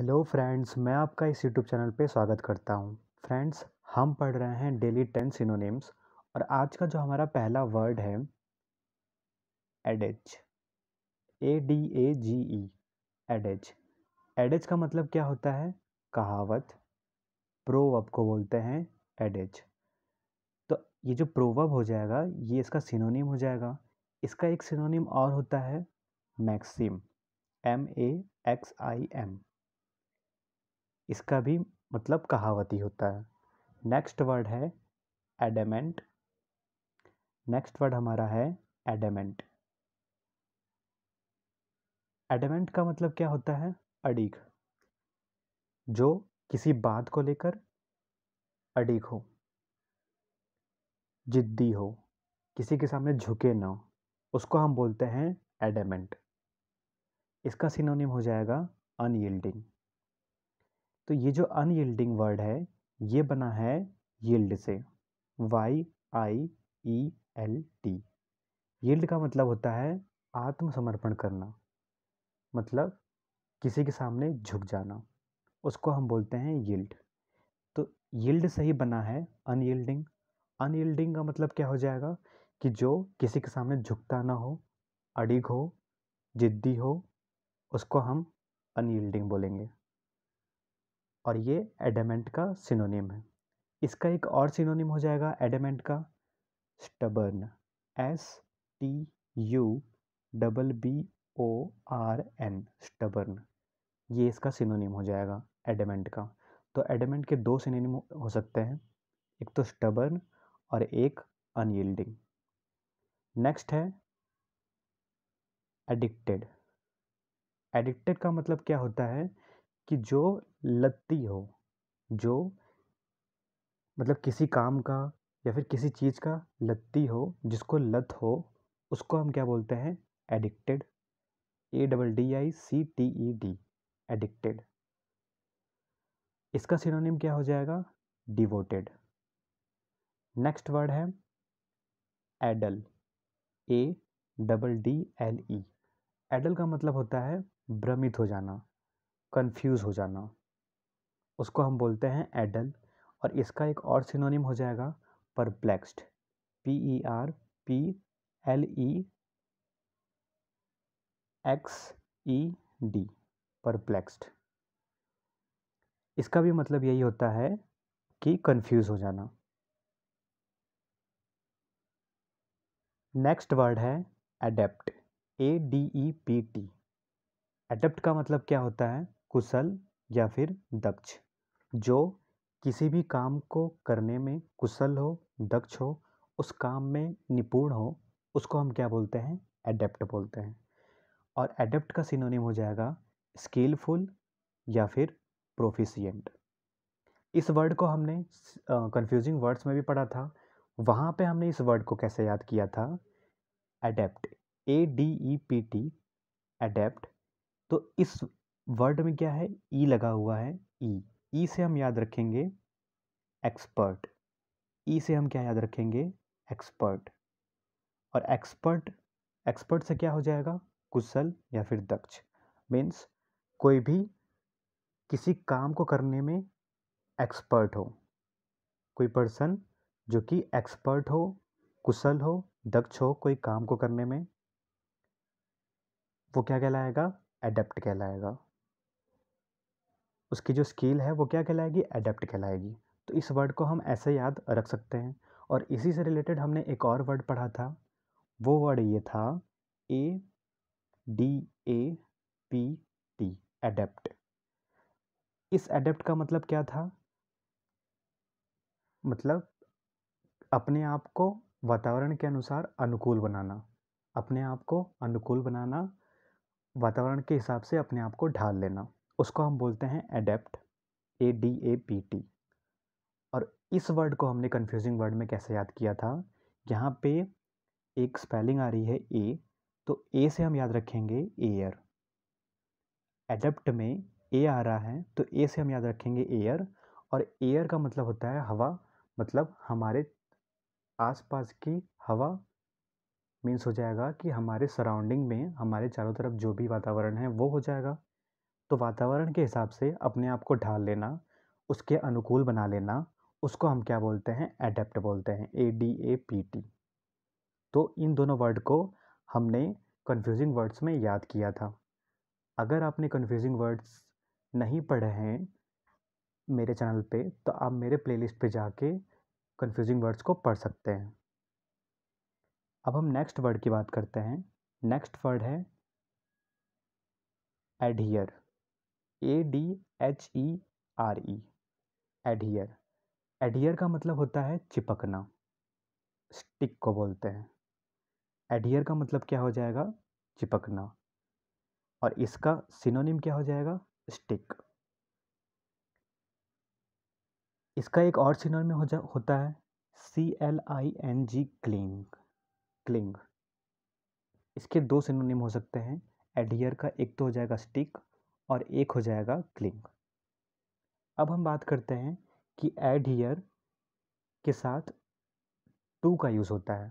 Hello friends मैं आपका इस यूट्यूब चैनल पे स्वागत करता हूँ फ्रेंड्स हम पढ़ रहे हैं डेली टेन सिनोनिम्स और आज का जो हमारा पहला वर्ड है एडेज ए डी ए जी ई एडेज एडेज का मतलब क्या होता है कहावत प्रोव को बोलते हैं एडेज तो ये जो प्रोवब हो जाएगा ये इसका सिनोनिम हो जाएगा इसका एक सिनोनिम और होता है maxim M A X I M इसका भी मतलब कहावती होता है नेक्स्ट वर्ड है एडेमेंट नेक्स्ट वर्ड हमारा है एडेमेंट एडेमेंट का मतलब क्या होता है अड़ीक जो किसी बात को लेकर अड़ीक हो जिद्दी हो किसी के सामने झुके ना हो उसको हम बोलते हैं एडेमेंट इसका सिनोनिम हो जाएगा अनयिल्डिंग तो ये जो अनयील्डिंग वर्ड है ये बना है यील्ड से Y I E L T yield का मतलब होता है आत्मसमर्पण करना मतलब किसी के सामने झुक जाना उसको हम बोलते हैं यील्ड तो यील्ड ही बना है अनयील्डिंग अनयील्डिंग का मतलब क्या हो जाएगा कि जो किसी के सामने झुकता ना हो अड़िग हो जिद्दी हो उसको हम अनयील्डिंग बोलेंगे और ये एडमेंट का सिनोनिम है इसका एक और सिनोनिम हो जाएगा एडामेंट का stubborn S T U double B O R N stubborn ये इसका सिनोनिम हो जाएगा एडमेंट का तो एडमेंट के दो सिनोनिम हो सकते हैं एक तो स्टबर्न और एक अनयील्डिंग नेक्स्ट है एडिक्टेड एडिक्टेड का मतलब क्या होता है कि जो लत्ती हो जो मतलब किसी काम का या फिर किसी चीज़ का लत्ती हो जिसको लत हो उसको हम क्या बोलते हैं addicted A double D I C T E D addicted इसका सिनोनिम क्या हो जाएगा डिवोटेड नेक्स्ट वर्ड है addle A double D L E addle का मतलब होता है भ्रमित हो जाना कंफ्यूज हो जाना उसको हम बोलते हैं एडल और इसका एक और सिनोनिम हो जाएगा perplexed P E R P L E X E D perplexed इसका भी मतलब यही होता है कि कंफ्यूज हो जाना नेक्स्ट वर्ड है adept A D E P T adept का मतलब क्या होता है कुशल या फिर दक्ष जो किसी भी काम को करने में कुशल हो दक्ष हो उस काम में निपुण हो उसको हम क्या बोलते हैं एडेप्ट बोलते हैं और एडेप्ट का सिनोनिम हो जाएगा स्किलफुल या फिर प्रोफिशियंट इस वर्ड को हमने कंफ्यूजिंग uh, वर्ड्स में भी पढ़ा था वहाँ पे हमने इस वर्ड को कैसे याद किया था adept A D E P T adept तो इस वर्ड में क्या है ई e लगा हुआ है ई e. ई e से हम याद रखेंगे एक्सपर्ट ई से हम क्या याद रखेंगे एक्सपर्ट और एक्सपर्ट एक्सपर्ट से क्या हो जाएगा कुशल या फिर दक्ष मीन्स कोई भी किसी काम को करने में एक्सपर्ट हो कोई पर्सन जो कि एक्सपर्ट हो कुशल हो दक्ष हो कोई काम को करने में वो क्या कहलाएगा एडेप्ट कहलाएगा उसकी जो स्किल है वो क्या कहलाएगी एडेप्ट कहलाएगी तो इस वर्ड को हम ऐसे याद रख सकते हैं और इसी से रिलेटेड हमने एक और वर्ड पढ़ा था वो वर्ड ये था A D A P T adapt इस एडेप्ट का मतलब क्या था मतलब अपने आप को वातावरण के अनुसार अनुकूल बनाना अपने आप को अनुकूल बनाना वातावरण के हिसाब से अपने आप को ढाल लेना उसको हम बोलते हैं adapt A D A P T और इस वर्ड को हमने कन्फ्यूजिंग वर्ड में कैसे याद किया था यहाँ पे एक स्पेलिंग आ रही है ए तो ए से हम याद रखेंगे एयर एडेप्ट में ए आ रहा है तो ए से हम याद रखेंगे एयर और एयर का मतलब होता है हवा मतलब हमारे आसपास की हवा मीन्स हो जाएगा कि हमारे सराउंडिंग में हमारे चारों तरफ जो भी वातावरण है वो हो जाएगा तो वातावरण के हिसाब से अपने आप को ढाल लेना उसके अनुकूल बना लेना उसको हम क्या बोलते हैं एडेप्ट बोलते हैं A D A P T तो इन दोनों वर्ड को हमने कन्फ्यूजिंग वर्ड्स में याद किया था अगर आपने कन्फ्यूजिंग वर्ड्स नहीं पढ़े हैं मेरे चैनल पे तो आप मेरे प्लेलिस्ट पे जाके कन्फ्यूजिंग वर्ड्स को पढ़ सकते हैं अब हम नेक्स्ट वर्ड की बात करते हैं नेक्स्ट वर्ड है adhere A D H E R E adhere adhere का मतलब होता है चिपकना स्टिक को बोलते हैं एडियर का मतलब क्या हो जाएगा चिपकना और इसका सिनोनिम क्या हो जाएगा स्टिक इसका एक और सिनोनिम हो जा होता है C L I N G cling cling इसके दो सिनोनिम हो सकते हैं एडियर का एक तो हो जाएगा स्टिक और एक हो जाएगा क्लिंग अब हम बात करते हैं कि एड हीयर के साथ टू का यूज़ होता है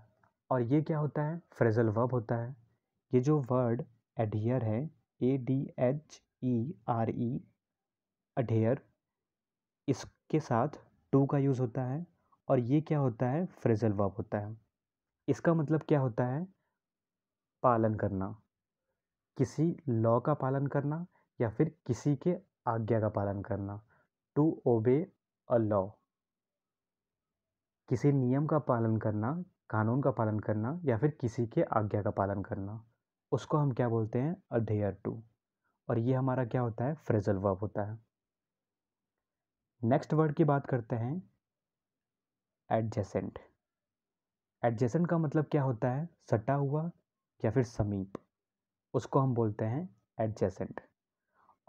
और ये क्या होता है फ्रेजल वर्ब होता है ये जो वर्ड एडियर है A D H E R E adhere इसके साथ टू का यूज़ होता है और ये क्या होता है फ्रेजल वर्ब होता है इसका मतलब क्या होता है पालन करना किसी लॉ का पालन करना या फिर किसी के आज्ञा का पालन करना टू ओबे अ लॉ किसी नियम का पालन करना कानून का पालन करना या फिर किसी के आज्ञा का पालन करना उसको हम क्या बोलते हैं अधेयर टू और ये हमारा क्या होता है फ्रेजल वर्ब होता है नेक्स्ट वर्ड की बात करते हैं एडजेसेंट एडजेसेंट का मतलब क्या होता है सटा हुआ या फिर समीप उसको हम बोलते हैं एडजेसेंट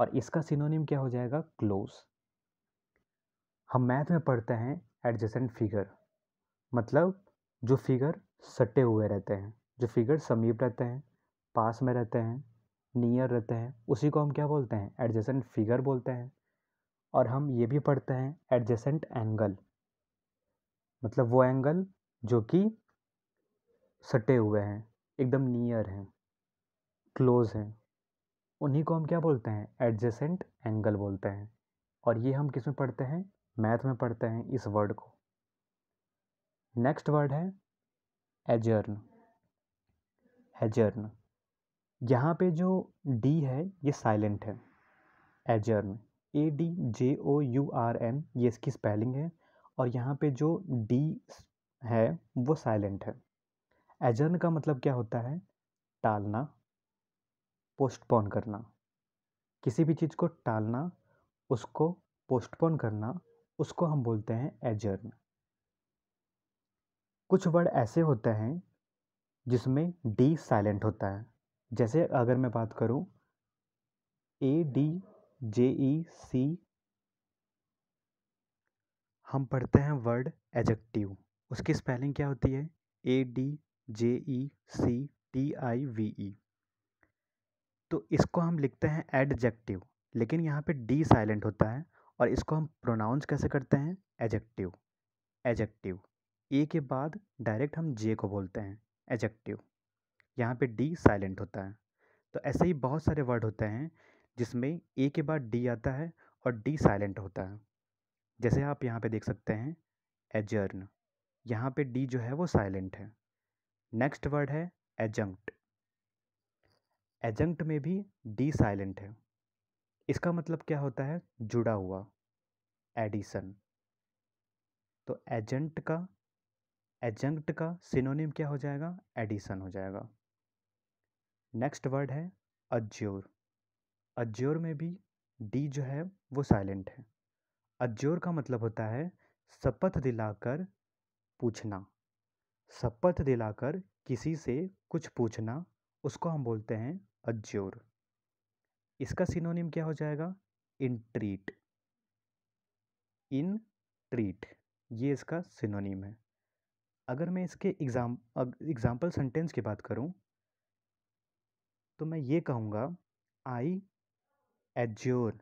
और इसका सिनोनिम क्या हो जाएगा क्लोज हम मैथ में पढ़ते हैं एडजेसेंट फिगर मतलब जो फिगर सटे हुए रहते हैं जो फिगर समीप रहते हैं पास में रहते हैं नियर रहते हैं उसी को हम क्या बोलते हैं एडजेसेंट फिगर बोलते हैं और हम ये भी पढ़ते हैं एडजेसेंट एंगल मतलब वो एंगल जो कि सटे हुए हैं एकदम नियर हैं क्लोज हैं उन्हीं को हम क्या बोलते हैं एडजेसेंट एंगल बोलते हैं और ये हम किस में पढ़ते हैं मैथ में पढ़ते हैं इस वर्ड को नेक्स्ट वर्ड है एजर्न एजर्न यहाँ पे जो डी है ये साइलेंट है adjourn A D J O U R N ये इसकी स्पेलिंग है और यहाँ पे जो डी है वो साइलेंट है एजर्न का मतलब क्या होता है टालना पोस्टपोन करना किसी भी चीज़ को टालना उसको पोस्टपोन करना उसको हम बोलते हैं एजर्न कुछ वर्ड ऐसे होते हैं जिसमें डी साइलेंट होता है जैसे अगर मैं बात करूं ए डी जे ई सी हम पढ़ते हैं वर्ड एजेक्टिव उसकी स्पेलिंग क्या होती है A D J E C T I V E तो इसको हम लिखते हैं एडजेक्टिव लेकिन यहाँ पे डी साइलेंट होता है और इसको हम प्रोनाउंस कैसे करते हैं एजेक्टिव एजेक्टिव ए के बाद डायरेक्ट हम जे को बोलते हैं एजेक्टिव यहाँ पे डी साइलेंट होता है तो ऐसे ही बहुत सारे वर्ड होते हैं जिसमें ए के बाद डी आता है और डी साइलेंट होता है जैसे आप यहाँ पे देख सकते हैं एजर्न यहाँ पे डी जो है वो साइलेंट है नेक्स्ट वर्ड है एजंक्ट एजंक्ट में भी डी साइलेंट है इसका मतलब क्या होता है जुड़ा हुआ एडिसन तो एजेंट का एजेंट का सिनोनिम क्या हो जाएगा एडिसन हो जाएगा नेक्स्ट वर्ड है अज्योर अज्योर में भी डी जो है वो साइलेंट है अज्योर का मतलब होता है शपथ दिलाकर पूछना शपथ दिलाकर किसी से कुछ पूछना उसको हम बोलते हैं अज्योर इसका सिनोनिम क्या हो जाएगा इन ट्रीट इन ट्रीट ये इसका सिनोनिम है अगर मैं इसके एग्ज़ाम एग्ज़ाम्पल सेंटेंस की बात करूं तो मैं ये कहूँगा I adjure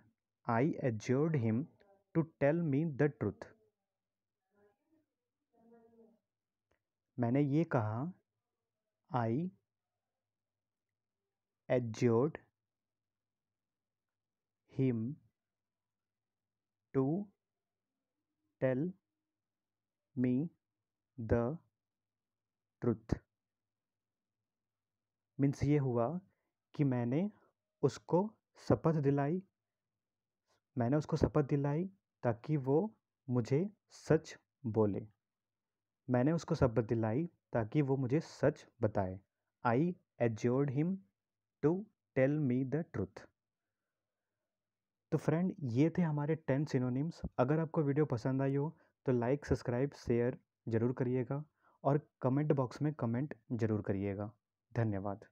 I adjured him to tell me the truth मैंने ये कहा आई adjured him to tell me the truth means ये हुआ कि मैंने उसको शपथ दिलाई मैंने उसको शपथ दिलाई ताकि वो मुझे सच बोले मैंने उसको शपथ दिलाई ताकि वो मुझे सच बताए I adjured him to tell me the truth तो फ्रेंड ये थे हमारे टेन सिनोनिम्स अगर आपको वीडियो पसंद आई हो तो लाइक सब्सक्राइब शेयर ज़रूर करिएगा और कमेंट बॉक्स में कमेंट ज़रूर करिएगा धन्यवाद